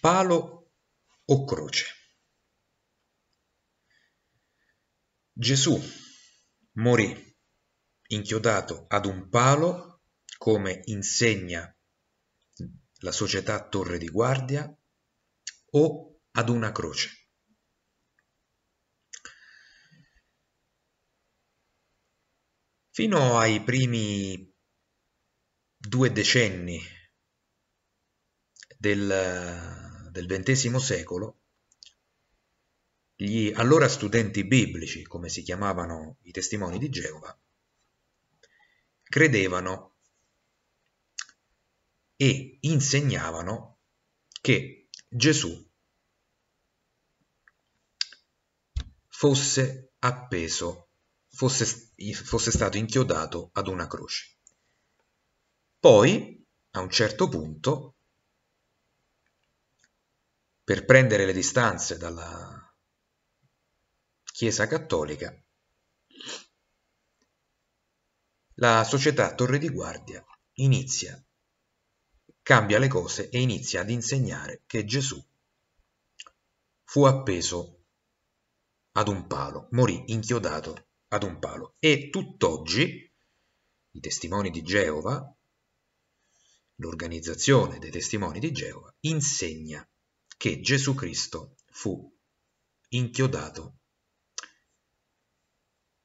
palo o croce. Gesù morì inchiodato ad un palo, come insegna la società Torre di Guardia, o ad una croce. Fino ai primi due decenni del del XX secolo, gli allora studenti biblici, come si chiamavano i testimoni di Geova, credevano e insegnavano che Gesù fosse appeso, fosse, fosse stato inchiodato ad una croce. Poi, a un certo punto, per prendere le distanze dalla Chiesa Cattolica, la società Torre di Guardia inizia, cambia le cose e inizia ad insegnare che Gesù fu appeso ad un palo, morì inchiodato ad un palo e tutt'oggi i testimoni di Geova, l'organizzazione dei testimoni di Geova, insegna che Gesù Cristo fu inchiodato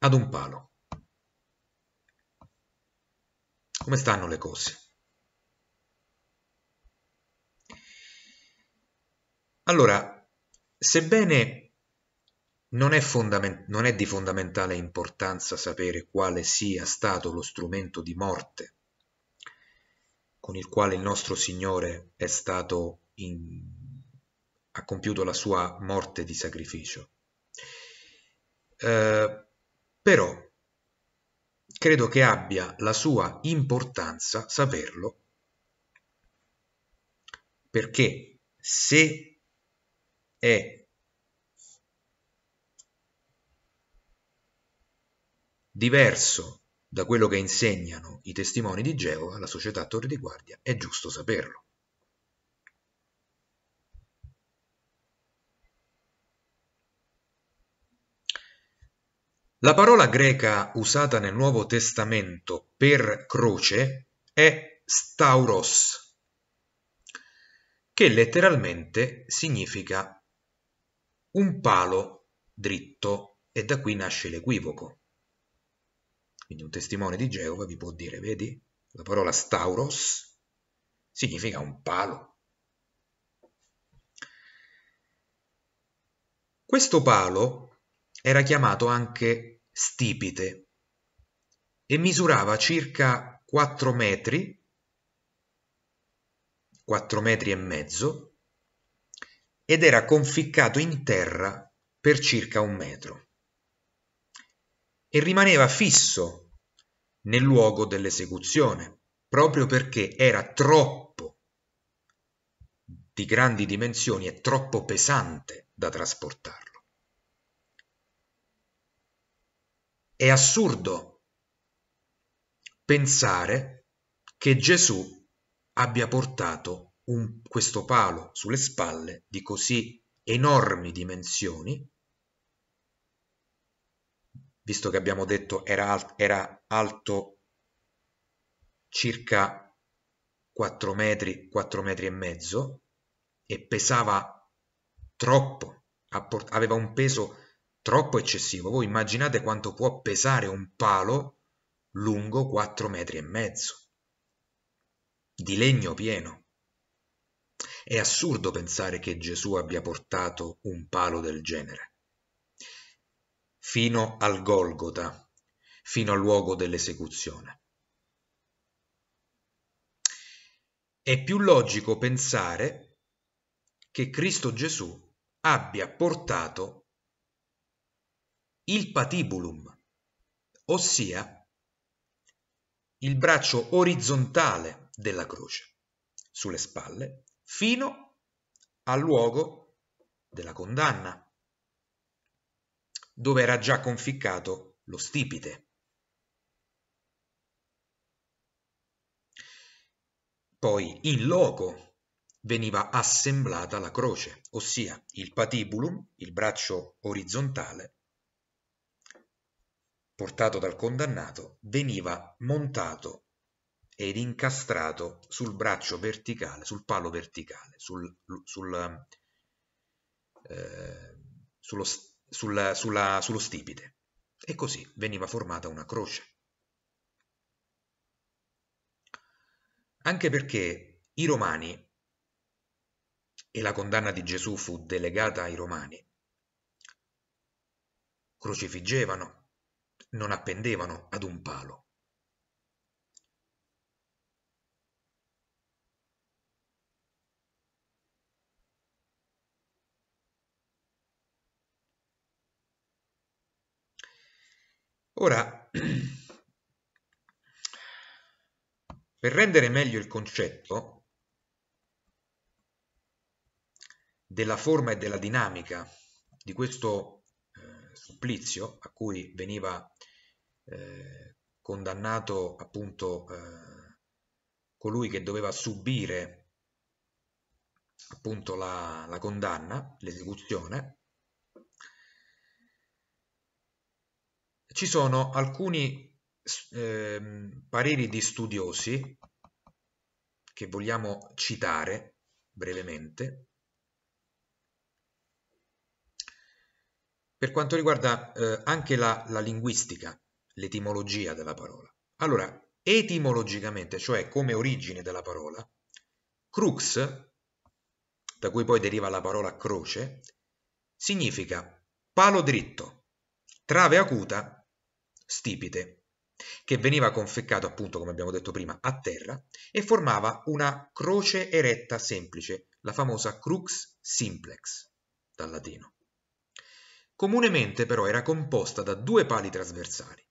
ad un palo. Come stanno le cose? Allora, sebbene non è, non è, di fondamentale importanza sapere quale sia stato lo strumento di morte con il quale il nostro Signore è stato in ha compiuto la sua morte di sacrificio. Eh, però credo che abbia la sua importanza saperlo perché se è diverso da quello che insegnano i testimoni di Geova, la società Torre di Guardia, è giusto saperlo. La parola greca usata nel Nuovo Testamento per croce è stauros, che letteralmente significa un palo dritto e da qui nasce l'equivoco. Quindi un testimone di Geova vi può dire, vedi, la parola stauros significa un palo. Questo palo era chiamato anche stipite e misurava circa 4 metri, 4 metri e mezzo, ed era conficcato in terra per circa un metro e rimaneva fisso nel luogo dell'esecuzione, proprio perché era troppo di grandi dimensioni e troppo pesante da trasportarlo. È assurdo pensare che Gesù abbia portato un, questo palo sulle spalle di così enormi dimensioni, visto che abbiamo detto era, era alto circa 4 metri, 4 metri e mezzo, e pesava troppo, aveva un peso troppo eccessivo. Voi immaginate quanto può pesare un palo lungo 4 metri e mezzo di legno pieno. È assurdo pensare che Gesù abbia portato un palo del genere. Fino al Golgota, fino al luogo dell'esecuzione. È più logico pensare che Cristo Gesù abbia portato il patibulum, ossia il braccio orizzontale della croce, sulle spalle, fino al luogo della condanna, dove era già conficcato lo stipite. Poi in loco veniva assemblata la croce, ossia il patibulum, il braccio orizzontale, portato dal condannato, veniva montato ed incastrato sul braccio verticale, sul palo verticale, sul, sul, um, eh, sullo, sulla, sulla, sullo stipite. E così veniva formata una croce. Anche perché i romani, e la condanna di Gesù fu delegata ai romani, crocifiggevano, non appendevano ad un palo. Ora, per rendere meglio il concetto della forma e della dinamica di questo supplizio a cui veniva eh, condannato appunto eh, colui che doveva subire appunto la, la condanna, l'esecuzione, ci sono alcuni eh, pareri di studiosi che vogliamo citare brevemente per quanto riguarda eh, anche la, la linguistica, l'etimologia della parola. Allora, etimologicamente, cioè come origine della parola, crux, da cui poi deriva la parola croce, significa palo dritto, trave acuta, stipite, che veniva conficcato appunto, come abbiamo detto prima, a terra e formava una croce eretta semplice, la famosa crux simplex, dal latino. Comunemente però era composta da due pali trasversali.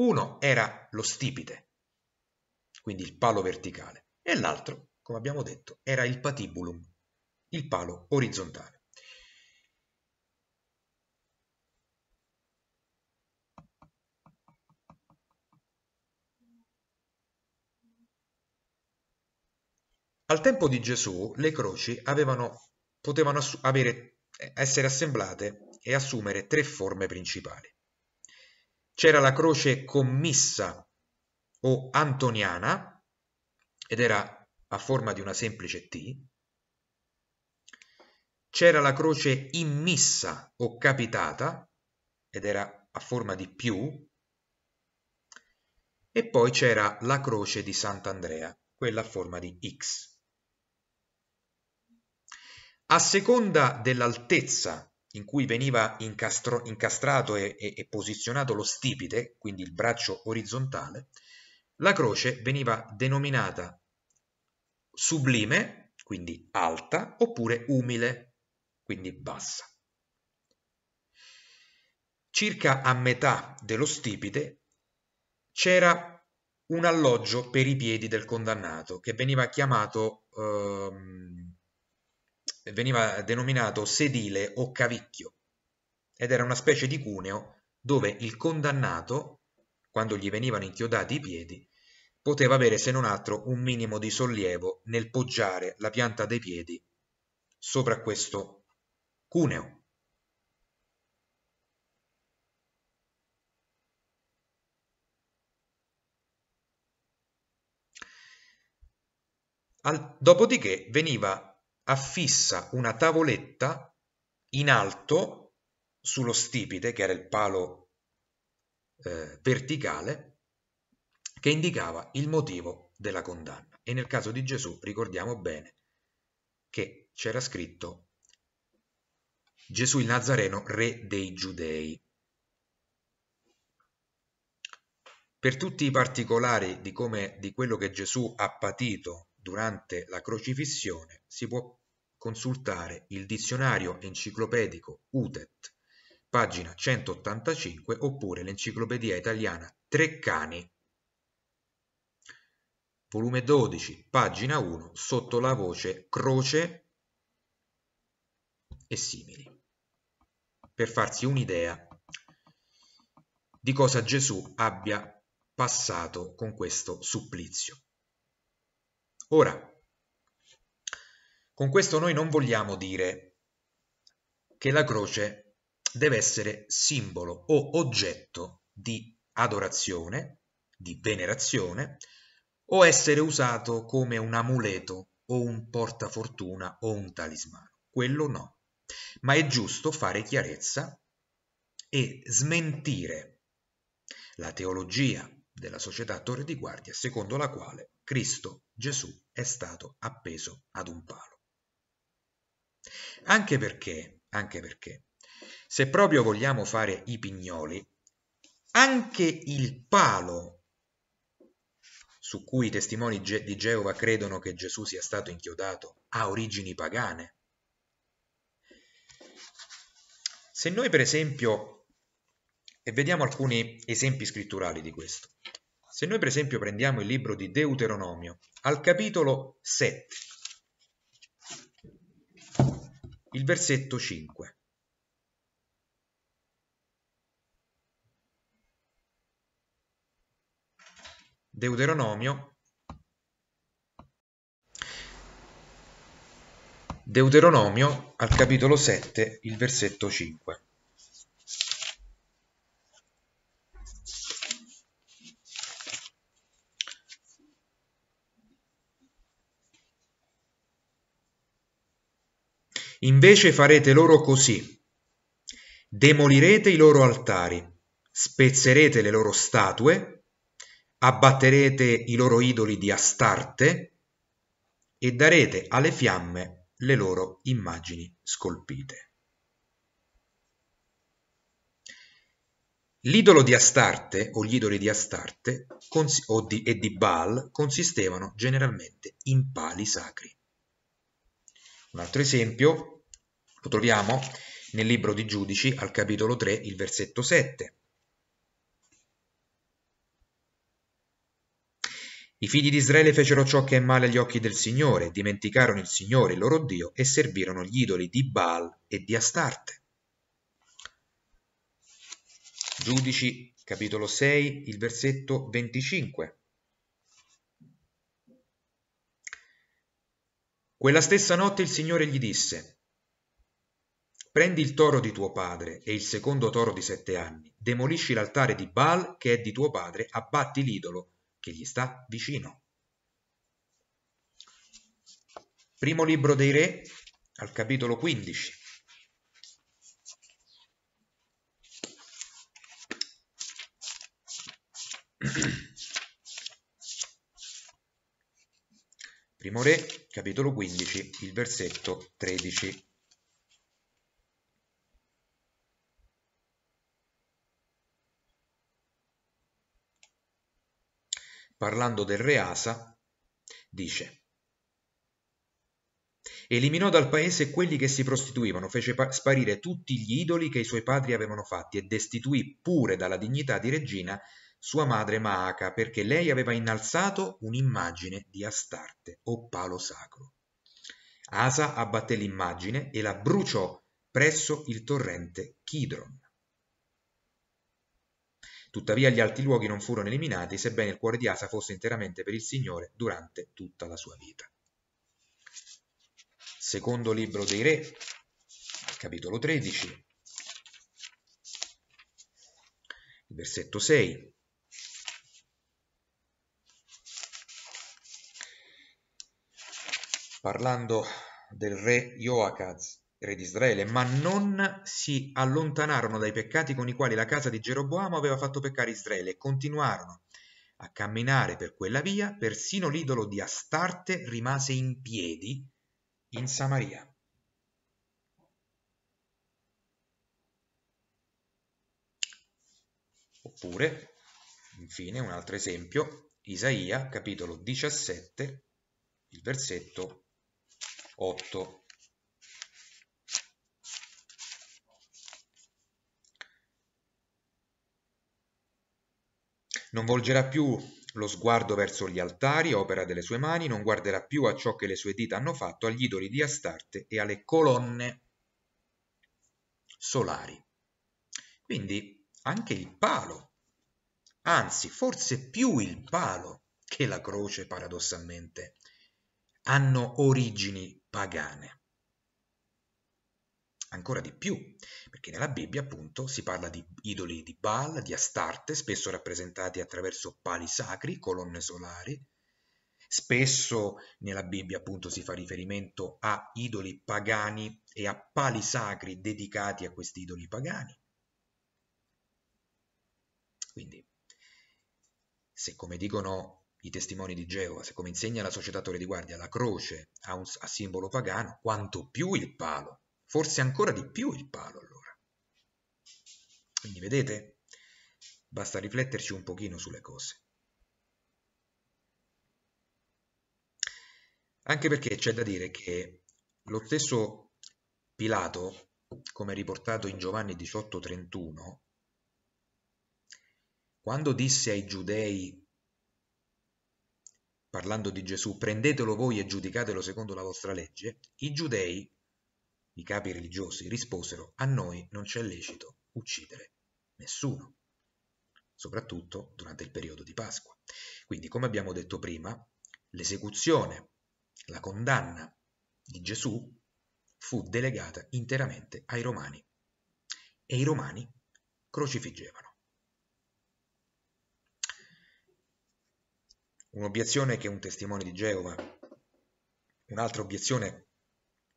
Uno era lo stipite, quindi il palo verticale, e l'altro, come abbiamo detto, era il patibulum, il palo orizzontale. Al tempo di Gesù le croci avevano, potevano avere essere assemblate e assumere tre forme principali. C'era la croce commissa o antoniana, ed era a forma di una semplice T. C'era la croce immissa o capitata, ed era a forma di più. E poi c'era la croce di Sant'Andrea, quella a forma di X. A seconda dell'altezza in cui veniva incastro, incastrato e, e, e posizionato lo stipite, quindi il braccio orizzontale, la croce veniva denominata sublime, quindi alta, oppure umile, quindi bassa. Circa a metà dello stipite c'era un alloggio per i piedi del condannato che veniva chiamato ehm, veniva denominato sedile o cavicchio ed era una specie di cuneo dove il condannato, quando gli venivano inchiodati i piedi, poteva avere se non altro un minimo di sollievo nel poggiare la pianta dei piedi sopra questo cuneo. Al, dopodiché veniva affissa una tavoletta in alto sullo stipite, che era il palo eh, verticale, che indicava il motivo della condanna. E nel caso di Gesù ricordiamo bene che c'era scritto Gesù il Nazareno, re dei Giudei. Per tutti i particolari di, come, di quello che Gesù ha patito durante la crocifissione si può consultare il Dizionario enciclopedico Utet, pagina 185, oppure l'Enciclopedia Italiana Treccani, volume 12, pagina 1, sotto la voce Croce e simili, per farsi un'idea di cosa Gesù abbia passato con questo supplizio. Ora, con questo noi non vogliamo dire che la croce deve essere simbolo o oggetto di adorazione, di venerazione, o essere usato come un amuleto o un portafortuna o un talismano. Quello no. Ma è giusto fare chiarezza e smentire la teologia della società Torre di Guardia secondo la quale Cristo Gesù è stato appeso ad un palo. Anche perché, anche perché, se proprio vogliamo fare i pignoli, anche il palo su cui i testimoni di Geova credono che Gesù sia stato inchiodato ha origini pagane. Se noi per esempio, e vediamo alcuni esempi scritturali di questo, se noi per esempio prendiamo il libro di Deuteronomio al capitolo 7, il versetto 5. Deuteronomio Deuteronomio al capitolo 7, il versetto 5. Invece farete loro così. Demolirete i loro altari, spezzerete le loro statue, abbatterete i loro idoli di Astarte e darete alle fiamme le loro immagini scolpite. L'idolo di Astarte o gli idoli di Astarte di, e di Baal consistevano generalmente in pali sacri. Un altro esempio lo troviamo nel libro di Giudici al capitolo 3, il versetto 7. I figli di Israele fecero ciò che è male agli occhi del Signore, dimenticarono il Signore, il loro Dio, e servirono gli idoli di Baal e di Astarte. Giudici capitolo 6, il versetto 25. Quella stessa notte il Signore gli disse, Prendi il toro di tuo padre e il secondo toro di sette anni, demolisci l'altare di Baal che è di tuo padre, abbatti l'idolo che gli sta vicino. Primo libro dei re, al capitolo 15. Primo re, capitolo 15, il versetto 13. Parlando del re Asa, dice Eliminò dal paese quelli che si prostituivano, fece sparire tutti gli idoli che i suoi padri avevano fatti e destituì pure dalla dignità di regina sua madre Maaca perché lei aveva innalzato un'immagine di Astarte o palo sacro. Asa abbatté l'immagine e la bruciò presso il torrente Chidron. Tuttavia gli alti luoghi non furono eliminati, sebbene il cuore di Asa fosse interamente per il Signore durante tutta la sua vita. Secondo libro dei Re, capitolo 13, versetto 6. parlando del re Joacaz, re di Israele, ma non si allontanarono dai peccati con i quali la casa di Geroboamo aveva fatto peccare Israele e continuarono a camminare per quella via, persino l'idolo di Astarte rimase in piedi in Samaria. Oppure, infine, un altro esempio, Isaia capitolo 17, il versetto otto Non volgerà più lo sguardo verso gli altari, opera delle sue mani, non guarderà più a ciò che le sue dita hanno fatto, agli idoli di Astarte e alle colonne solari. Quindi anche il palo, anzi forse più il palo che la croce paradossalmente, hanno origini pagane. Ancora di più, perché nella Bibbia appunto si parla di idoli di Baal, di Astarte, spesso rappresentati attraverso pali sacri, colonne solari, Spesso nella Bibbia appunto si fa riferimento a idoli pagani e a pali sacri dedicati a questi idoli pagani. Quindi, se come dicono i testimoni di Geova, se come insegna la società Torre di Guardia, la croce ha un a simbolo pagano, quanto più il palo, forse ancora di più il palo allora. Quindi vedete, basta rifletterci un pochino sulle cose. Anche perché c'è da dire che lo stesso Pilato, come riportato in Giovanni 18:31, quando disse ai giudei parlando di Gesù, prendetelo voi e giudicatelo secondo la vostra legge, i giudei, i capi religiosi, risposero, a noi non c'è lecito uccidere nessuno, soprattutto durante il periodo di Pasqua. Quindi, come abbiamo detto prima, l'esecuzione, la condanna di Gesù fu delegata interamente ai romani e i romani crocifiggevano. Un'obiezione che un testimone di Geova, un'altra obiezione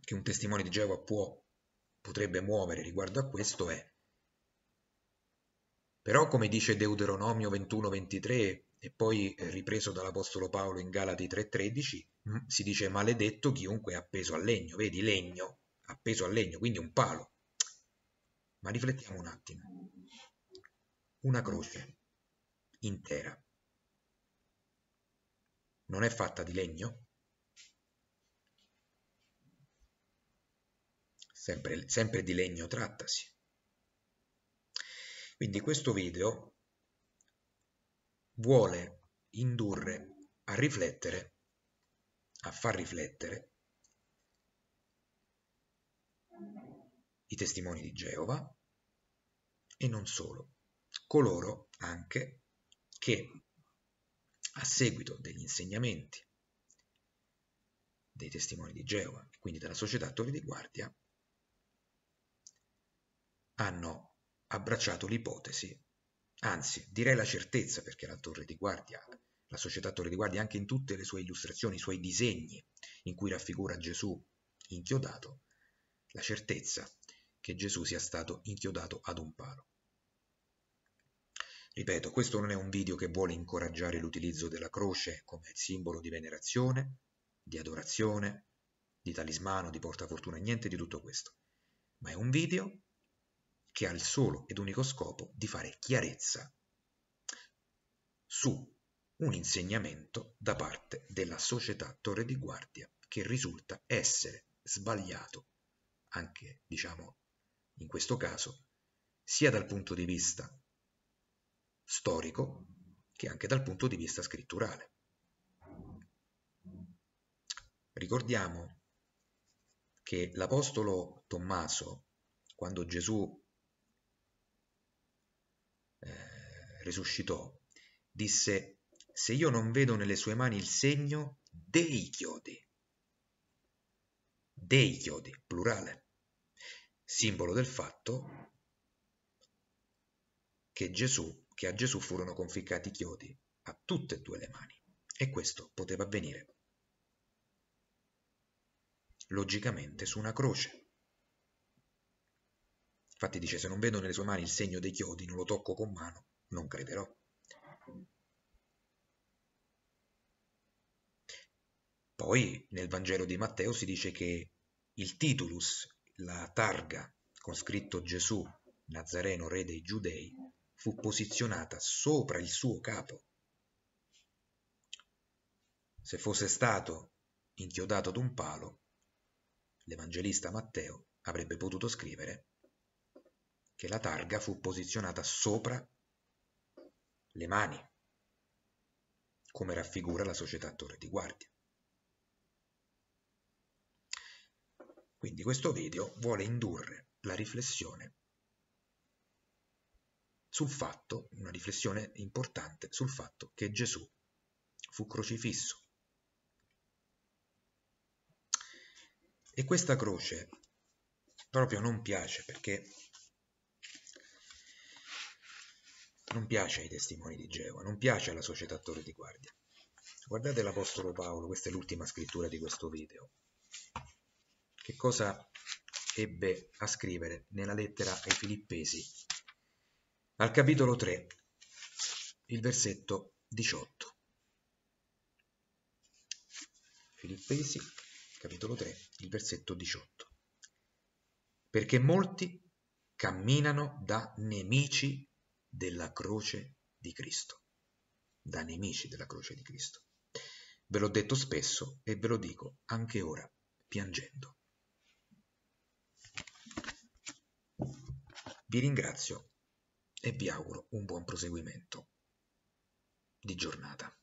che un testimone di Geova può, potrebbe muovere riguardo a questo è però come dice Deuteronomio 21-23 e poi eh, ripreso dall'Apostolo Paolo in Galati 3:13, mm, si dice maledetto chiunque è appeso al legno, vedi legno, appeso al legno, quindi un palo. Ma riflettiamo un attimo. Una croce intera non è fatta di legno? Sempre, sempre di legno trattasi. Quindi questo video vuole indurre a riflettere, a far riflettere i testimoni di Geova e non solo, coloro anche che a seguito degli insegnamenti dei testimoni di Geova e quindi della società Torri di Guardia, hanno abbracciato l'ipotesi, anzi direi la certezza perché la Torre di Guardia, la società Torre di Guardia anche in tutte le sue illustrazioni, i suoi disegni in cui raffigura Gesù inchiodato, la certezza che Gesù sia stato inchiodato ad un palo. Ripeto, questo non è un video che vuole incoraggiare l'utilizzo della croce come simbolo di venerazione, di adorazione, di talismano, di portafortuna, niente di tutto questo. Ma è un video che ha il solo ed unico scopo di fare chiarezza su un insegnamento da parte della società Torre di Guardia che risulta essere sbagliato, anche diciamo in questo caso, sia dal punto di vista storico che anche dal punto di vista scritturale. Ricordiamo che l'Apostolo Tommaso, quando Gesù eh, risuscitò, disse, se io non vedo nelle sue mani il segno dei chiodi, dei chiodi, plurale, simbolo del fatto che Gesù che a Gesù furono conficcati chiodi a tutte e due le mani. E questo poteva avvenire logicamente su una croce. Infatti dice, se non vedo nelle sue mani il segno dei chiodi, non lo tocco con mano, non crederò. Poi nel Vangelo di Matteo si dice che il titulus, la targa con scritto Gesù Nazareno, re dei Giudei, fu posizionata sopra il suo capo. Se fosse stato inchiodato ad un palo, l'Evangelista Matteo avrebbe potuto scrivere che la targa fu posizionata sopra le mani, come raffigura la società torre di guardia. Quindi questo video vuole indurre la riflessione sul fatto, una riflessione importante sul fatto che Gesù fu crocifisso. E questa croce proprio non piace perché non piace ai testimoni di Geova, non piace alla società Torre di Guardia. Guardate l'Apostolo Paolo, questa è l'ultima scrittura di questo video. Che cosa ebbe a scrivere nella lettera ai Filippesi al capitolo 3, il versetto 18. Filippesi, capitolo 3, il versetto 18. Perché molti camminano da nemici della croce di Cristo. Da nemici della croce di Cristo. Ve l'ho detto spesso e ve lo dico anche ora, piangendo. Vi ringrazio e vi auguro un buon proseguimento di giornata.